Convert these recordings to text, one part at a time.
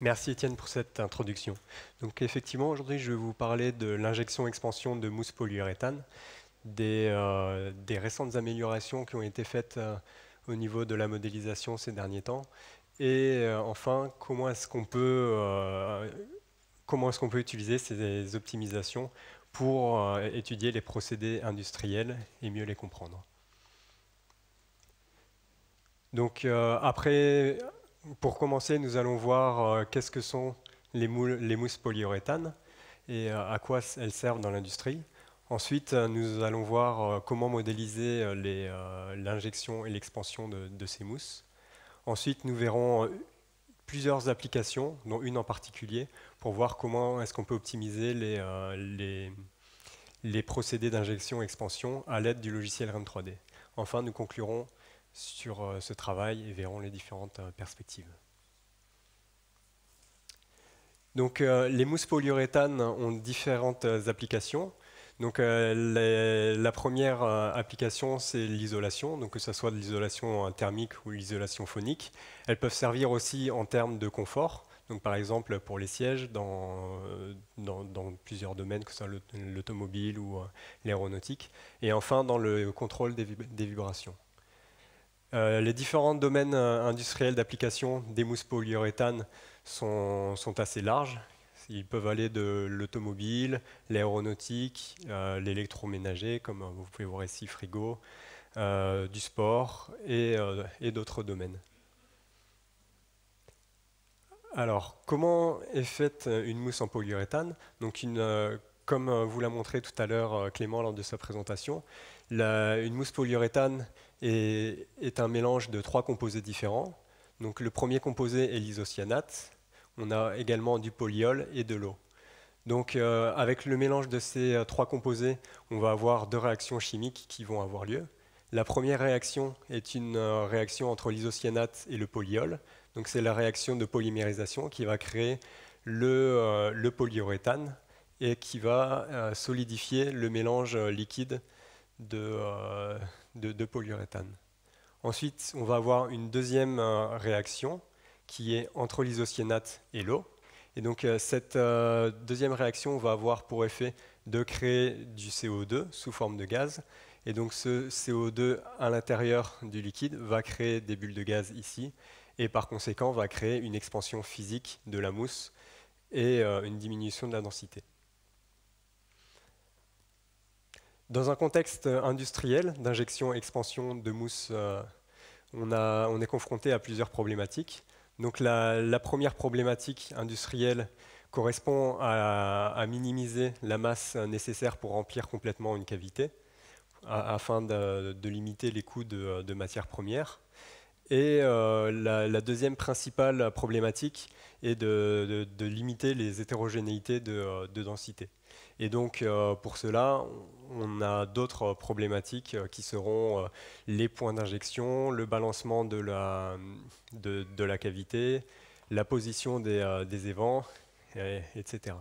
Merci Étienne pour cette introduction. Donc effectivement, aujourd'hui, je vais vous parler de l'injection-expansion de mousse polyuréthane, euh, des, récentes améliorations qui ont été faites euh, au niveau de la modélisation ces derniers temps, et euh, enfin, comment est-ce qu'on peut, comment est-ce qu'on peut utiliser ces optimisations pour étudier les procédés industriels et mieux les comprendre. Donc après pour commencer, nous allons voir euh, qu'est-ce que sont les, moules, les mousses polyuréthanes et euh, à quoi elles servent dans l'industrie. Ensuite, euh, nous allons voir comment modéliser l'injection et l'expansion de, ces mousses. Ensuite, nous verrons plusieurs applications, dont une en particulier, pour voir comment est-ce qu'on peut optimiser les, les, les procédés d'injection-expansion à l'aide du logiciel REM3D. Enfin, nous conclurons sur euh, ce travail et verrons les différentes euh, perspectives. Donc, euh, les mousses polyuréthanes ont différentes applications. Donc, la première application, c'est l'isolation, donc que ce soit de l'isolation thermique ou l'isolation phonique. Elles peuvent servir aussi en termes de confort. Donc, par exemple, pour les sièges, dans, plusieurs domaines, que ce soit l'automobile ou l'aéronautique. Et enfin, dans le contrôle des vibrations. Euh, les différents domaines euh, industriels d'application des mousses polyuréthane sont, assez larges. Ils peuvent aller de l'automobile, l'aéronautique, euh, l'électroménager, comme vous pouvez voir ici, frigo, du sport et, d'autres domaines. Alors, comment est faite une mousse en polyuréthane Donc Comme vous l'a montré tout à l'heure Clément lors de sa présentation, une mousse polyuréthane est, est un mélange de trois composés différents. Donc le premier composé est l'isocyanate. On a également du polyol et de l'eau. Donc euh, avec le mélange de ces euh, trois composés, on va avoir deux réactions chimiques qui vont avoir lieu. La première réaction est une euh, réaction entre l'isocyanate et le polyol. Donc c'est la réaction de polymérisation qui va créer le, le polyuréthane et qui va solidifier le mélange liquide de, de, polyuréthane. Ensuite, on va avoir une deuxième euh, réaction qui est entre l'isocyanate et l'eau. Et donc euh, cette euh, deuxième réaction va avoir pour effet de créer du CO2 sous forme de gaz. Et donc ce CO2 à l'intérieur du liquide va créer des bulles de gaz ici et par conséquent va créer une expansion physique de la mousse et une diminution de la densité. Dans un contexte euh, industriel d'injection-expansion de mousse, euh, on, est confronté à plusieurs problématiques. Donc la, première problématique industrielle correspond à, minimiser la masse nécessaire pour remplir complètement une cavité, afin de, limiter les coûts de, matière matières premières. Et euh, la, deuxième principale problématique est de, limiter les hétérogénéités de densité. Et donc, pour cela, on a d'autres euh, problématiques euh, qui seront euh, les points d'injection, le balancement de la, cavité, la position des, évents, etc.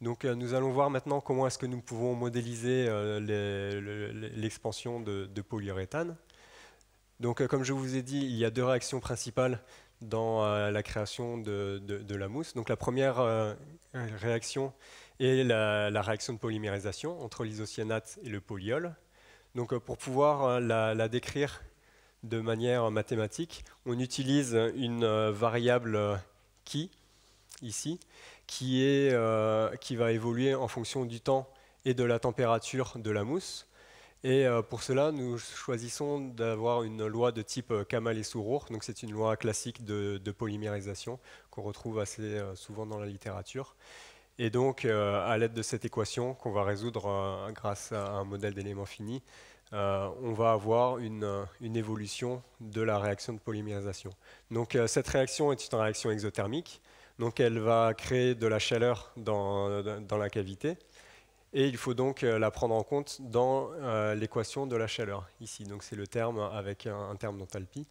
Donc nous allons voir maintenant comment est-ce que nous pouvons modéliser l'expansion de, de, polyuréthane. Donc comme je vous ai dit, il y a deux réactions principales dans euh, la création de, la mousse. la première euh, réaction est la, réaction de polymérisation entre l'isocyanate et le polyol. Euh, pour pouvoir la, décrire de manière mathématique, on utilise une variable qui, ici, qui va évoluer en fonction du temps et de la température de la mousse. Et euh, pour cela, nous choisissons d'avoir une loi de type euh, Kamal et Sourour. Donc c'est une loi classique de, polymérisation qu'on retrouve assez euh, souvent dans la littérature. Et donc, à l'aide de cette équation qu'on va résoudre grâce à un modèle d'éléments finis, on va avoir une, évolution de la réaction de polymérisation. Donc cette réaction est une réaction exothermique. Donc elle va créer de la chaleur dans la cavité. Et il faut donc euh, la prendre en compte dans euh, l'équation de la chaleur, ici. Donc c'est le terme avec un, terme d'enthalpie.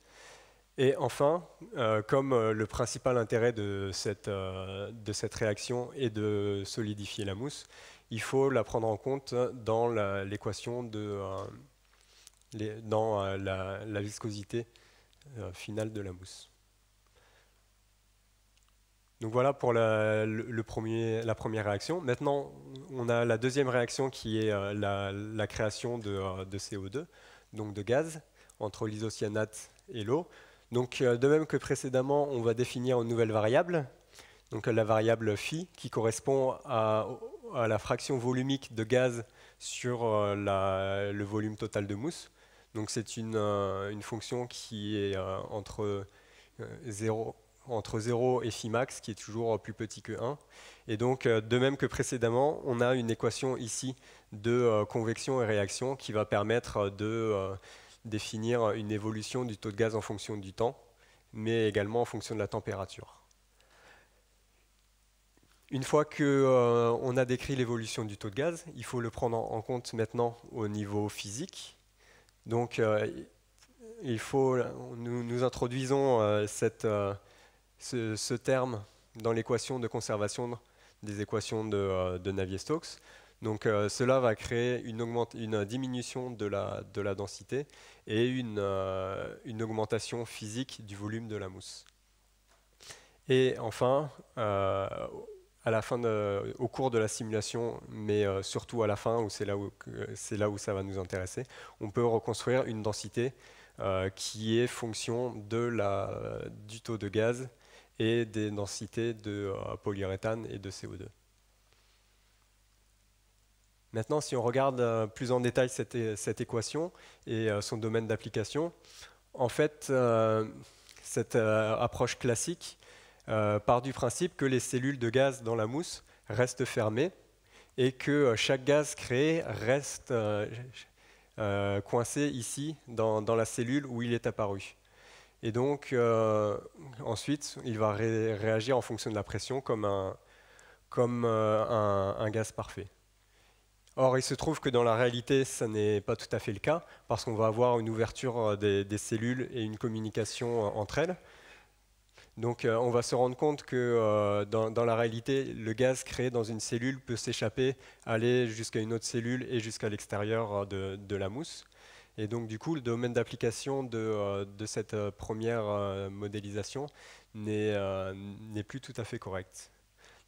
Et enfin, euh, comme le principal intérêt de cette, de cette réaction est de solidifier la mousse, il faut la prendre en compte dans l'équation de dans la viscosité finale de la mousse. Donc voilà pour la, première réaction. Maintenant, on a la deuxième réaction qui est euh, la, création de, euh, CO2, donc de gaz, entre l'isocyanate et l'eau. Donc euh, de même que précédemment, on va définir une nouvelle variable, donc la variable phi, qui correspond à, la fraction volumique de gaz sur le volume total de mousse. Donc c'est une, une, fonction qui est entre 0 entre 0 et phi max qui est toujours plus petit que 1. Et donc, euh, de même que précédemment, on a une équation ici de euh, convection et réaction qui va permettre de euh, définir une évolution du taux de gaz en fonction du temps, mais également en fonction de la température. Une fois qu'on on a décrit l'évolution du taux de gaz, il faut le prendre en compte maintenant au niveau physique. Donc, il faut, nous, introduisons cette ce, terme dans l'équation de conservation des équations de, euh, Navier-Stokes. Donc euh, cela va créer une, diminution de la, densité et euh, une, augmentation physique du volume de la mousse. Et enfin, au cours de la simulation, mais surtout à la fin, où c'est là, où ça va nous intéresser, on peut reconstruire une densité qui est fonction du taux de gaz et des densités de euh, polyuréthane et de CO2. Maintenant, si on regarde euh, plus en détail cette, euh, équation et son domaine d'application, en fait, cette approche classique part du principe que les cellules de gaz dans la mousse restent fermées et que chaque gaz créé reste coincé ici dans la cellule où il est apparu. Et donc, euh, ensuite, il va réagir en fonction de la pression comme, un, comme euh, un, gaz parfait. Or, il se trouve que dans la réalité, ça n'est pas tout à fait le cas, parce qu'on va avoir une ouverture euh, des, cellules et une communication entre elles. Donc, on va se rendre compte que dans, la réalité, le gaz créé dans une cellule peut s'échapper, aller jusqu'à une autre cellule et jusqu'à l'extérieur de la mousse. Et donc du coup, le domaine d'application de, euh, de, cette euh, première euh, modélisation n'est plus tout à fait correct.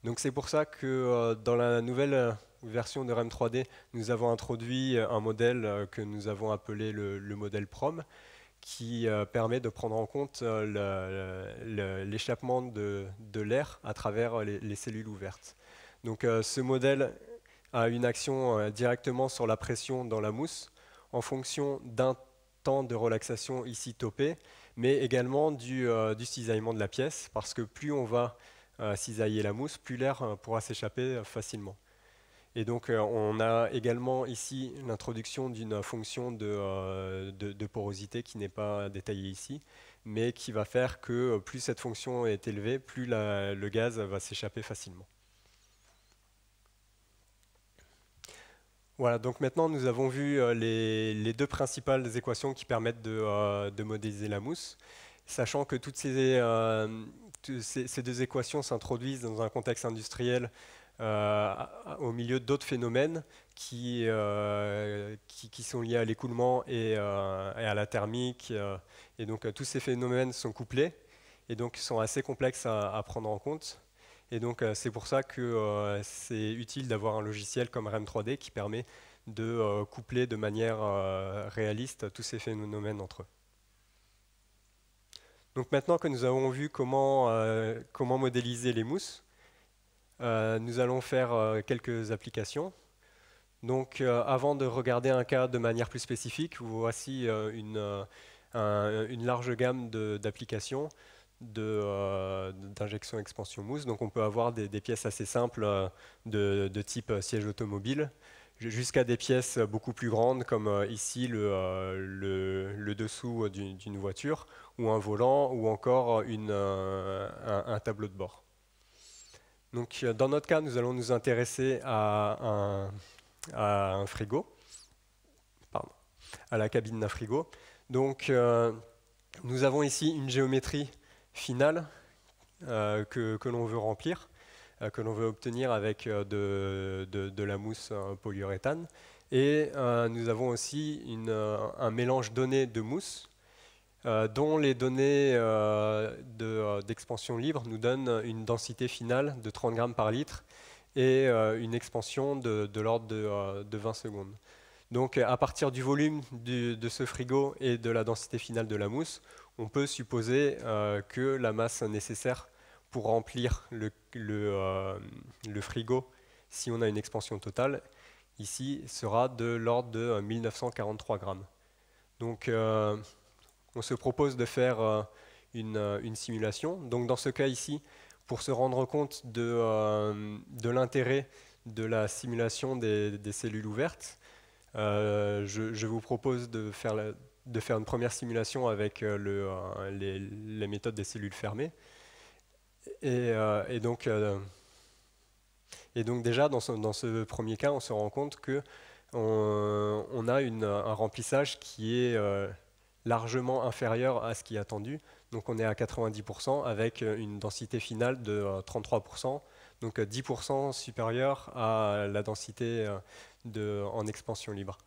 Donc c'est pour ça que dans la nouvelle version de REM 3D, nous avons introduit un modèle que nous avons appelé le, modèle PROM, qui permet de prendre en compte l'échappement de, de l'air à travers les, cellules ouvertes. Donc ce modèle a une action directement sur la pression dans la mousse, en fonction d'un temps de relaxation ici topé, mais également du, euh, du, cisaillement de la pièce, parce que plus on va euh, cisailler la mousse, plus l'air euh, pourra s'échapper facilement. Et donc on a également ici l'introduction d'une fonction de, de, porosité qui n'est pas détaillée ici, mais qui va faire que plus cette fonction est élevée, plus le gaz va s'échapper facilement. Voilà, donc maintenant nous avons vu euh, les, deux principales équations qui permettent euh, de, modéliser la mousse, sachant que toutes ces, euh, deux équations s'introduisent dans un contexte industriel au milieu d'autres phénomènes qui, sont liés à l'écoulement et, à la thermique. et donc tous ces phénomènes sont couplés et donc sont assez complexes à prendre en compte. Et donc euh, c'est pour ça que euh, c'est utile d'avoir un logiciel comme REM3D qui permet de euh, coupler de manière réaliste tous ces phénomènes entre eux. Donc maintenant que nous avons vu comment, modéliser les mousses, nous allons faire quelques applications. Donc avant de regarder un cas de manière plus spécifique, voici une large gamme d'applications euh, d'injection expansion mousse. Donc on peut avoir des, pièces assez simples euh, de, type euh, siège automobile jusqu'à des pièces beaucoup plus grandes comme ici le, dessous d'une voiture ou un volant ou encore un, tableau de bord. Donc dans notre cas, nous allons nous intéresser à un, frigo, pardon, à la cabine d'un frigo. Donc nous avons ici une géométrie finale euh, que, que l'on veut remplir, euh, que l'on veut obtenir avec euh, de, de, la mousse polyuréthane. Et nous avons aussi une, un mélange donné de mousse dont les données d'expansion libre nous donnent une densité finale de 30 grammes par litre et une expansion de, de l'ordre de, de, 20 secondes. Donc à partir du volume de ce frigo et de la densité finale de la mousse, on peut supposer euh, que la masse nécessaire pour remplir euh, le, frigo, si on a une expansion totale, ici sera de l'ordre de 1943 euh, grammes. Donc on se propose de faire une, simulation. Donc dans ce cas ici, pour se rendre compte de, l'intérêt de la simulation des, cellules ouvertes, je, je, vous propose de faire la, de faire une première simulation avec euh, le, euh, les, méthodes des cellules fermées. Et, euh, donc, et donc déjà, dans ce, dans ce, premier cas, on se rend compte que on, a un remplissage qui est largement inférieur à ce qui est attendu. Donc on est à 90% avec une densité finale de 33%, donc 10% supérieur à la densité de, en expansion libre.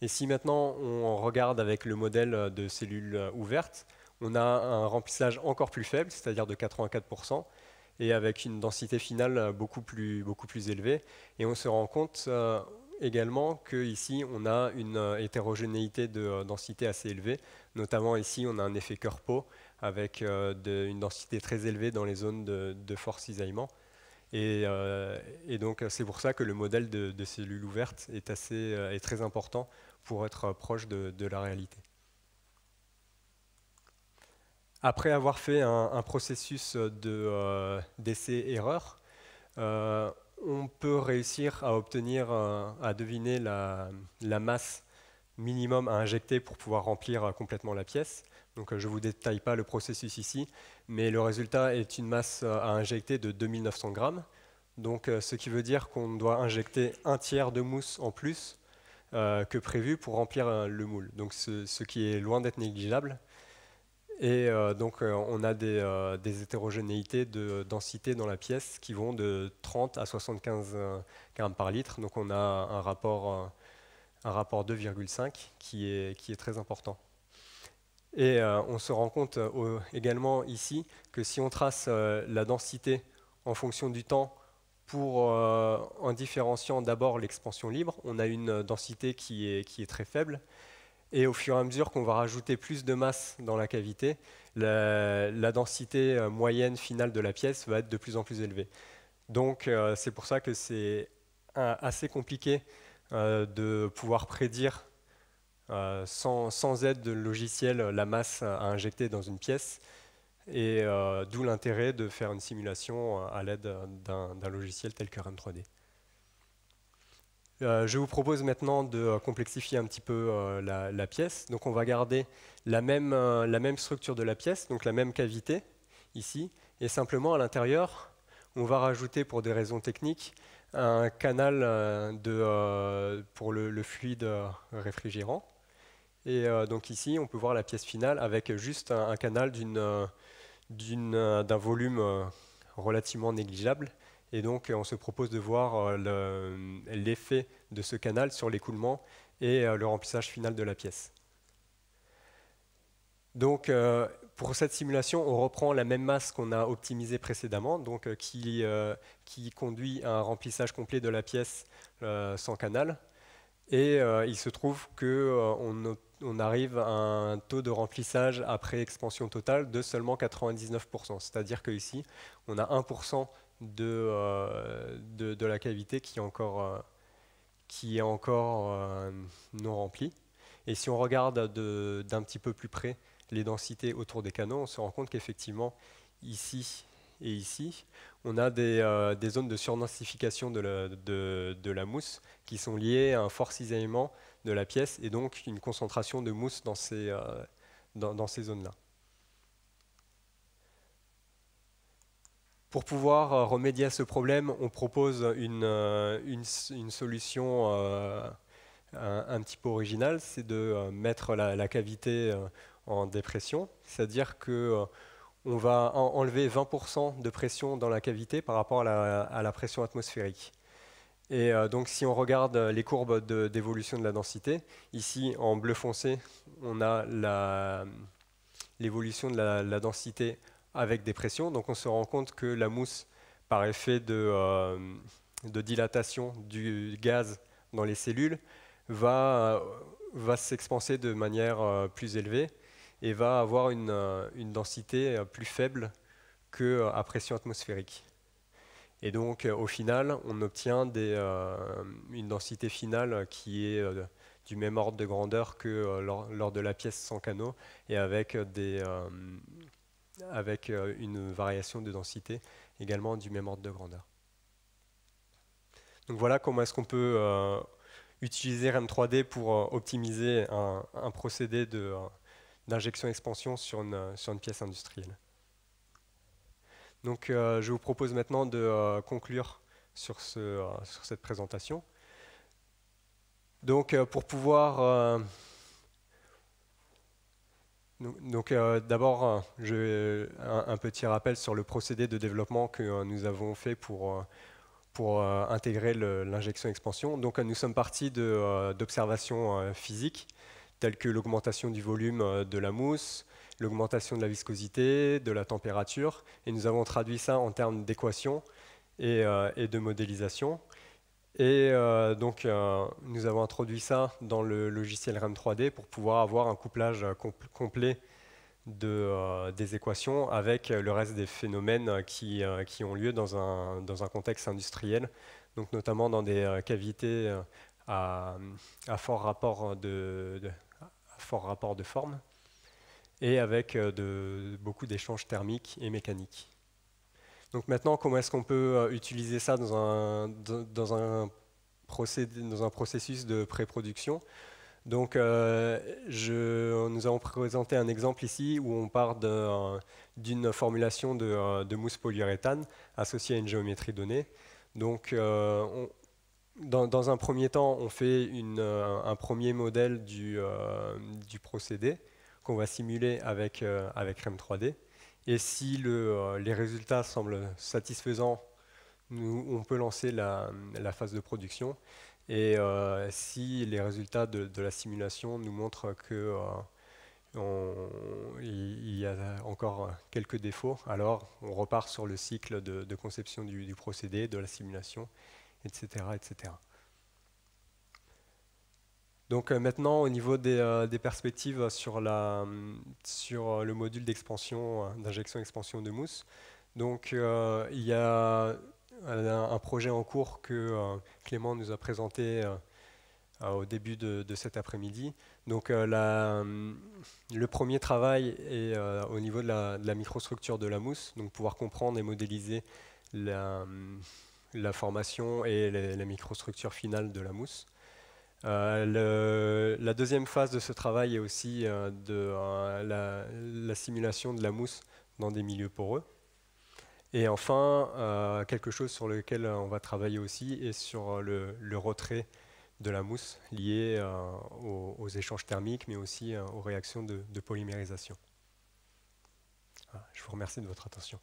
Et si maintenant on regarde avec le modèle de cellules euh, ouvertes, on a un remplissage encore plus faible, c'est-à-dire de 84%, et avec une densité finale euh, beaucoup plus, élevée. Et on se rend compte euh, également qu'ici, on a une hétérogénéité de densité assez élevée. Notamment ici, on a un effet cœur-peau avec une densité très élevée dans les zones de fort cisaillement. Euh, et, donc c'est pour ça que le modèle de, de cellules ouvertes est, assez, euh, très important pour être proche de, la réalité. Après avoir fait un, processus euh, d'essai-erreur, on peut réussir à obtenir, à deviner la masse minimum à injecter pour pouvoir remplir complètement la pièce. Donc euh, je ne vous détaille pas le processus ici, mais le résultat est une masse euh, à injecter de 2900 grammes. Donc euh, ce qui veut dire qu'on doit injecter un tiers de mousse en plus que prévu pour remplir le moule. Donc ce, qui est loin d'être négligeable. Et donc on a des, hétérogénéités de densité dans la pièce qui vont de 30 à 75 grammes par litre. Donc on a un rapport, un rapport 2,5 qui est, qui est très important. Et euh, on se rend compte euh, également ici que si on trace euh, la densité en fonction du temps pour, en différenciant d'abord l'expansion libre, on a une densité qui est, très faible. Et au fur et à mesure qu'on va rajouter plus de masse dans la cavité, la, densité moyenne finale de la pièce va être de plus en plus élevée. Donc c'est pour ça que c'est assez compliqué de pouvoir prédire euh, sans, aide de logiciel, la masse à injecter dans une pièce, et euh, d'où l'intérêt de faire une simulation euh, à l'aide d'un logiciel tel que RAM3D. je vous propose maintenant de complexifier un petit peu la, pièce. Donc on va garder la même, la même structure de la pièce, donc la même cavité ici, et simplement à l'intérieur, on va rajouter pour des raisons techniques un canal de, pour le, fluide réfrigérant. Et euh, donc ici, on peut voir la pièce finale avec juste un, canal euh, euh, d'un volume relativement négligeable. Et donc, on se propose de voir l'effet de ce canal sur l'écoulement et le remplissage final de la pièce. Donc, pour cette simulation, on reprend la même masse qu'on a optimisée précédemment, donc qui, qui, conduit à un remplissage complet de la pièce sans canal. Et il se trouve qu'on obtient on arrive à un taux de remplissage après expansion totale de seulement 99%. C'est-à-dire qu'ici, on a 1% euh, de, de, la cavité qui est encore, euh, qui est encore euh, non remplie. Et si on regarde d'un petit peu plus près les densités autour des canaux, on se rend compte qu'effectivement, ici et ici, on a des, des zones de surdensification de, de la, mousse qui sont liées à un fort cisaillement de la pièce et donc une concentration de mousse dans ces, euh, dans, ces zones-là. Pour pouvoir euh, remédier à ce problème, on propose une, euh, une, solution un, petit peu originale, c'est de mettre la, cavité en dépression, c'est-à-dire que on va enlever 20% de pression dans la cavité par rapport à la pression atmosphérique. Et euh, donc si on regarde euh, les courbes d'évolution de, la densité, ici en bleu foncé, on a l'évolution de la, densité avec des pressions. Donc on se rend compte que la mousse, par effet de, euh, dilatation du gaz dans les cellules, va, va s'expanser de manière plus élevée et va avoir une densité plus faible qu'à pression atmosphérique. Et donc, euh, au final, on obtient euh, une densité finale qui est euh, du même ordre de grandeur que lors, de la pièce sans canaux et avec, des, avec une variation de densité également du même ordre de grandeur. Donc voilà comment est-ce qu'on peut utiliser REM3D pour optimiser un, procédé d'injection-expansion sur une pièce industrielle. Donc euh, je vous propose maintenant de euh, conclure euh, sur, cette présentation. Donc pour pouvoir... donc d'abord, un, un, petit rappel sur le procédé de développement que nous avons fait pour, pour intégrer l'injection-expansion. Donc nous sommes partis d'observations physiques, telles que l'augmentation du volume de la mousse, l'augmentation de la viscosité, de la température, et nous avons traduit ça en termes d'équations et, euh, de modélisation. Et euh, donc, euh, nous avons introduit ça dans le logiciel REM 3D pour pouvoir avoir un couplage complet des équations avec le reste des phénomènes qui, ont lieu dans un, contexte industriel, donc notamment dans des cavités à, fort rapport de, à fort rapport de forme et avec euh, de, beaucoup d'échanges thermiques et mécaniques. Donc maintenant, comment est-ce qu'on peut euh, utiliser ça dans un, dans un, procédé, dans un processus de pré-production donc, euh, je, nous avons présenté un exemple ici où on part d'une formulation de, mousse polyuréthane associée à une géométrie donnée. Donc, dans, un premier temps, on fait un premier modèle du, du procédé qu'on va simuler avec, euh, avec REM3D. Et si le, euh, les résultats semblent satisfaisants, nous, on peut lancer la, phase de production. Et euh, si les résultats de, la simulation nous montrent que il y a encore quelques défauts, alors on repart sur le cycle de, conception du, du, procédé, de la simulation, etc. etc. Donc euh, maintenant, au niveau euh, des, perspectives sur, la, sur, euh, le module d'expansion, d'injection-expansion de mousse, donc il y a un projet en cours que Clément nous a présenté au début de, cet après-midi. Donc le premier travail est au niveau de la, microstructure de la mousse, donc pouvoir comprendre et modéliser la formation et la, microstructure finale de la mousse. Euh, la deuxième phase de ce travail est aussi euh, de euh, la, simulation de la mousse dans des milieux poreux. Et enfin, quelque chose sur lequel on va travailler aussi est sur le, retrait de la mousse lié aux, échanges thermiques, mais aussi aux réactions de, polymérisation. je vous remercie de votre attention.